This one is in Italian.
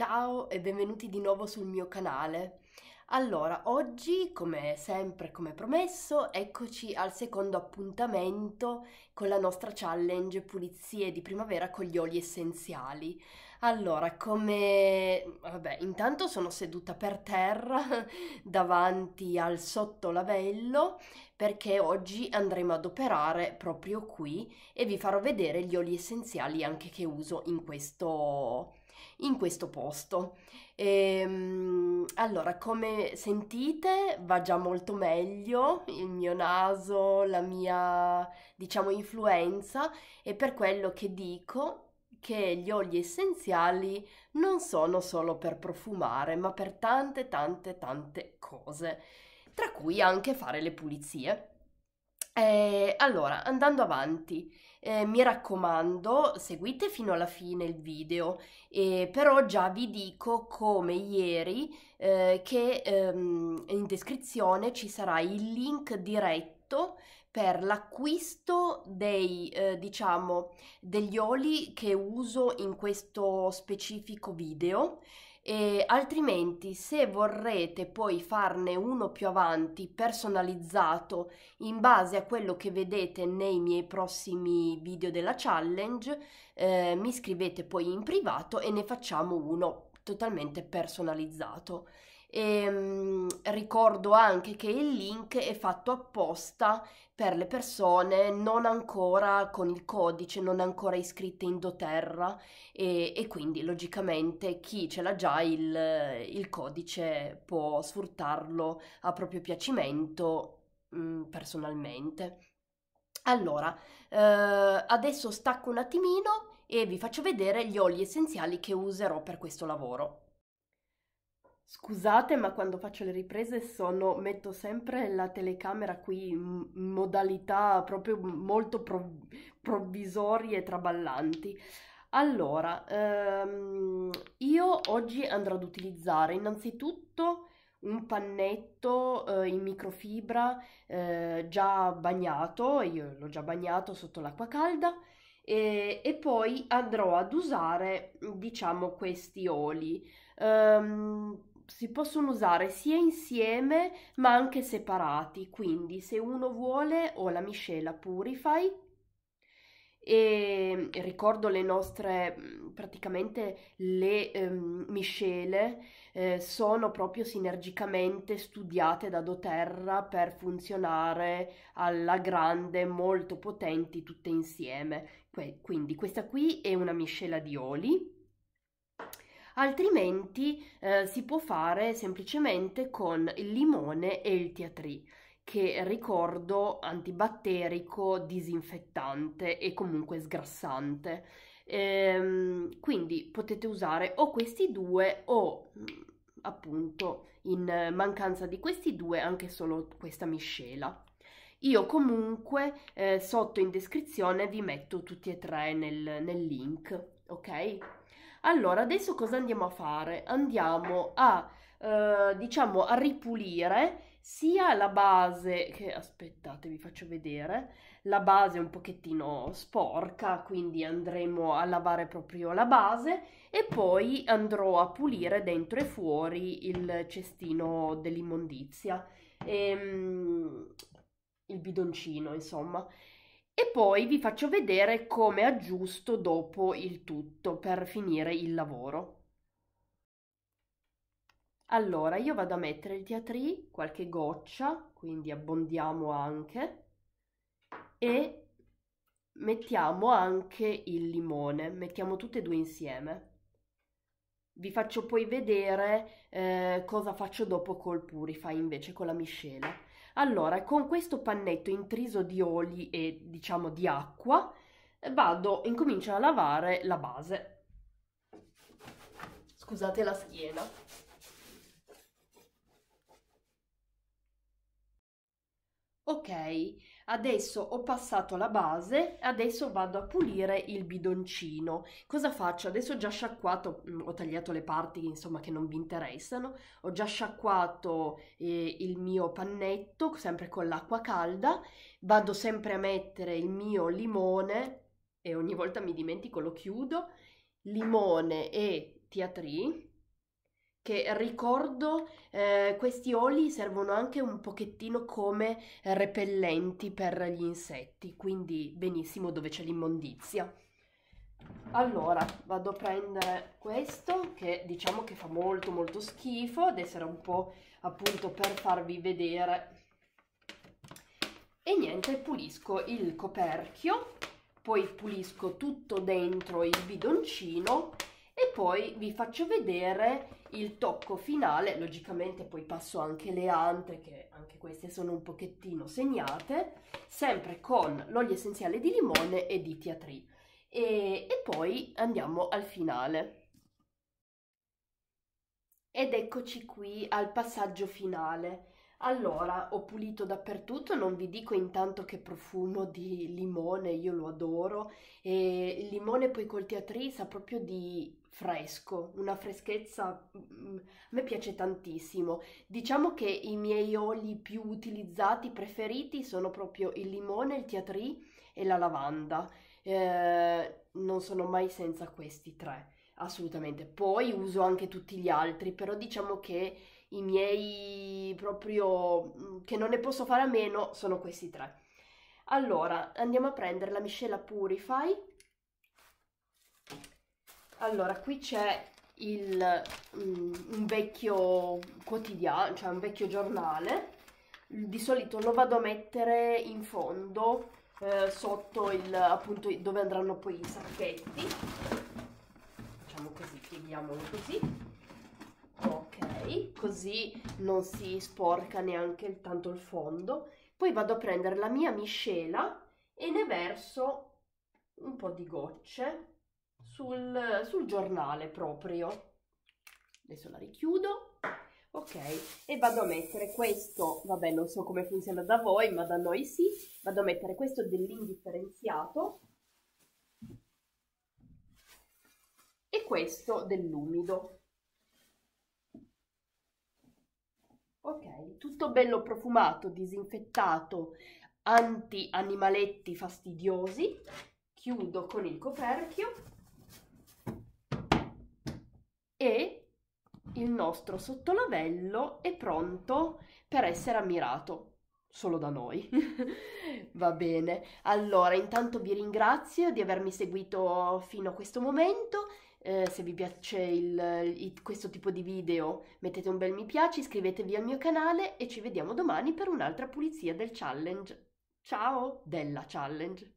Ciao e benvenuti di nuovo sul mio canale. Allora, oggi, come sempre, come promesso, eccoci al secondo appuntamento con la nostra challenge pulizie di primavera con gli oli essenziali. Allora, come... vabbè, intanto sono seduta per terra davanti al sottolavello perché oggi andremo ad operare proprio qui e vi farò vedere gli oli essenziali anche che uso in questo in questo posto. E, ehm, allora, come sentite, va già molto meglio il mio naso, la mia, diciamo, influenza e per quello che dico che gli oli essenziali non sono solo per profumare, ma per tante tante tante cose, tra cui anche fare le pulizie. E, eh, allora, andando avanti, eh, mi raccomando, seguite fino alla fine il video, eh, però già vi dico come ieri eh, che ehm, in descrizione ci sarà il link diretto per l'acquisto dei, eh, diciamo, degli oli che uso in questo specifico video e altrimenti, se vorrete poi farne uno più avanti, personalizzato in base a quello che vedete nei miei prossimi video della challenge, eh, mi scrivete poi in privato e ne facciamo uno totalmente personalizzato. E, ehm, ricordo anche che il link è fatto apposta per le persone non ancora con il codice, non ancora iscritte in doTERRA e, e quindi logicamente chi ce l'ha già il, il codice può sfruttarlo a proprio piacimento mh, mm, personalmente. Allora, eh, adesso stacco un attimino e vi faccio vedere gli oli essenziali che userò per questo lavoro. Scusate, ma quando faccio le riprese sono, metto sempre la telecamera qui in modalità proprio molto prov provvisorie e traballanti. Allora, ehm, io oggi andrò ad utilizzare innanzitutto un pannetto eh, in microfibra eh, già bagnato, io l'ho già bagnato sotto l'acqua calda, e, e, poi andrò ad usare diciamo questi oli. Um, si possono usare sia insieme ma anche separati, quindi se uno vuole ho la miscela Purify e ricordo le nostre praticamente le ehm, miscele eh, sono proprio sinergicamente studiate da doterra per funzionare alla grande molto potenti tutte insieme que quindi questa qui è una miscela di oli altrimenti eh, si può fare semplicemente con il limone e il tiatri che ricordo antibatterico, disinfettante e comunque sgrassante. Ehm, quindi potete usare o questi due o mm, appunto in mancanza di questi due anche solo questa miscela. Io comunque eh, sotto in descrizione vi metto tutti e tre nel, nel link, ok? Allora, adesso cosa andiamo a fare? Andiamo a, eh, diciamo, a ripulire sia la base, che aspettate vi faccio vedere, la base è un pochettino sporca, quindi andremo a lavare proprio la base e poi andrò a pulire dentro e fuori il cestino dell'immondizia, ehm, il bidoncino insomma e poi vi faccio vedere come aggiusto dopo il tutto per finire il lavoro. Allora, io vado a mettere il teatrì, qualche goccia, quindi abbondiamo anche, e mettiamo anche il limone, mettiamo tutte e due insieme. Vi faccio poi vedere eh, cosa faccio dopo col purify invece con la miscela. Allora, con questo pannetto intriso di oli e diciamo di acqua, eh, vado, incomincio a lavare la base. Scusate la schiena. Ok, adesso ho passato la base, adesso vado a pulire il bidoncino. Cosa faccio? Adesso ho già sciacquato, mm, ho tagliato le parti insomma che non vi interessano, ho già sciacquato eh, il mio pannetto, sempre con l'acqua calda, vado sempre a mettere il mio limone e ogni volta mi dimentico lo chiudo, limone e teatri che ricordo eh, questi oli servono anche un pochettino come repellenti per gli insetti, quindi benissimo dove c'è l'immondizia. Allora, vado a prendere questo che diciamo che fa molto molto schifo, ad essere un po' appunto per farvi vedere. E niente, pulisco il coperchio, poi pulisco tutto dentro il bidoncino poi vi faccio vedere il tocco finale, logicamente poi passo anche le ante che anche queste sono un pochettino segnate, sempre con l'olio essenziale di limone e di tiatri e, e poi andiamo al finale. Ed eccoci qui al passaggio finale. Allora, ho pulito dappertutto, non vi dico intanto che profumo di limone, io lo adoro, e il limone poi col teatrì sa proprio di fresco, una freschezza mm, a me piace tantissimo. Diciamo che i miei oli più utilizzati, preferiti, sono proprio il limone, il teatrì e la lavanda. Eh, non sono mai senza questi tre, assolutamente. Poi uso anche tutti gli altri, però diciamo che i miei proprio mm, che non ne posso fare a meno sono questi tre. Allora, andiamo a prendere la miscela Purify. Allora, qui c'è il, mm, un vecchio quotidiano, cioè un vecchio giornale. Di solito lo vado a mettere in fondo, eh, sotto il, appunto, dove andranno poi i sacchetti. Facciamo così, pieghiamolo così poi, così non si sporca neanche tanto il fondo. Poi vado a prendere la mia miscela e ne verso un po' di gocce sul, sul giornale proprio. Adesso la richiudo. Ok, e vado a mettere questo, vabbè non so come funziona da voi, ma da noi sì, vado a mettere questo dell'indifferenziato e questo dell'umido. tutto bello profumato, disinfettato, anti animaletti fastidiosi. Chiudo con il coperchio e il nostro sottolavello è pronto per essere ammirato solo da noi. Va bene. Allora, intanto vi ringrazio di avermi seguito fino a questo momento eh, se vi piace il, il, questo tipo di video mettete un bel mi piace, iscrivetevi al mio canale e ci vediamo domani per un'altra pulizia del challenge. Ciao della challenge!